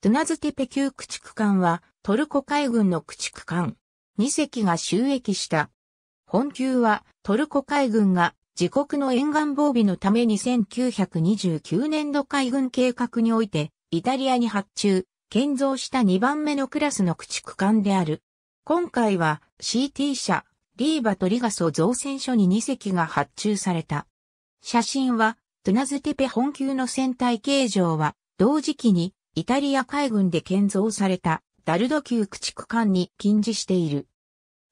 トゥナズテペ級駆逐艦はトルコ海軍の駆逐艦2隻が収益した。本級はトルコ海軍が自国の沿岸防備のために1929年度海軍計画においてイタリアに発注、建造した2番目のクラスの駆逐艦である。今回は CT 社、リーバとリガソ造船所に2隻が発注された。写真は、トゥナズテペ本級の船体形状は、同時期にイタリア海軍で建造されたダルド級駆逐艦に近似している。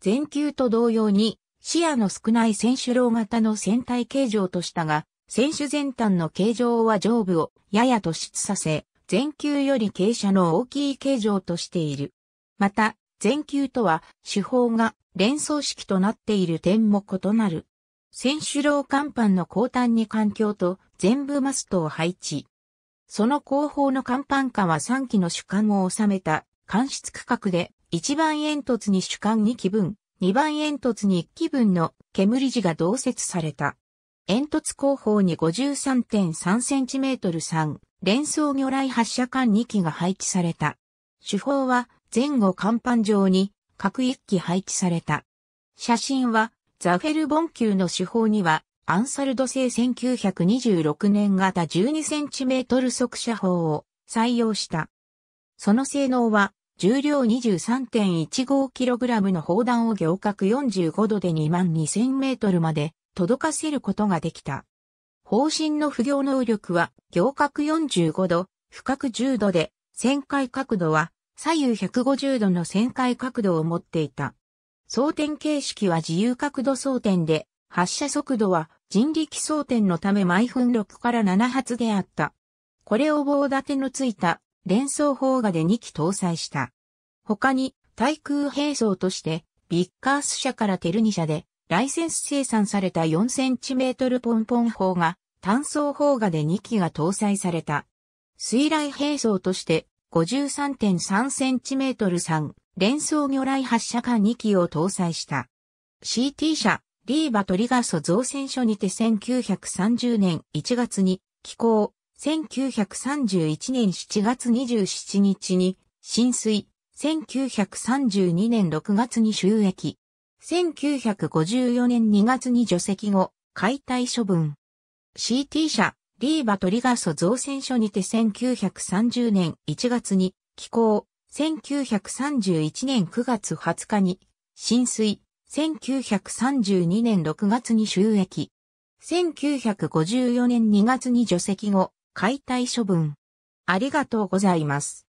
全級と同様に視野の少ない選手楼型の船体形状としたが、選手前端の形状は上部をやや突出させ、全球より傾斜の大きい形状としている。また、全球とは手法が連想式となっている点も異なる。選手楼甲板の後端に環境と全部マストを配置。その後方の甲板下は3機の主管を収めた、間室区画で、1番煙突に主管2機分、2番煙突に1機分の煙地が同設された。煙突後方に 53.3cm3 連装魚雷発射管2機が配置された。手法は前後甲板上に各1機配置された。写真はザフェルボン級の手法にはアンサルド製1926年型 12cm 速射砲を採用した。その性能は、重量 23.15kg の砲弾を行角45度で 22000m まで届かせることができた。方針の不行能力は行角45度、深角10度で、旋回角度は左右150度の旋回角度を持っていた。装填形式は自由角度装填で、発射速度は人力装填のため毎分6から7発であった。これを棒立てのついた連装砲画で2機搭載した。他に対空兵装としてビッカース社からテルニ社でライセンス生産された 4cm ポンポン砲が単装砲画で2機が搭載された。水雷兵装として 53.3cm3 連装魚雷発射艦2機を搭載した。CT 社リーバトリガソ造船所にて1930年1月に寄港、1931年7月27日に浸水、1932年6月に収益、1954年2月に除籍後、解体処分。CT 社、リーバトリガソ造船所にて1930年1月に寄港、1931年9月20日に浸水、1932年6月に収益。1954年2月に除籍後、解体処分。ありがとうございます。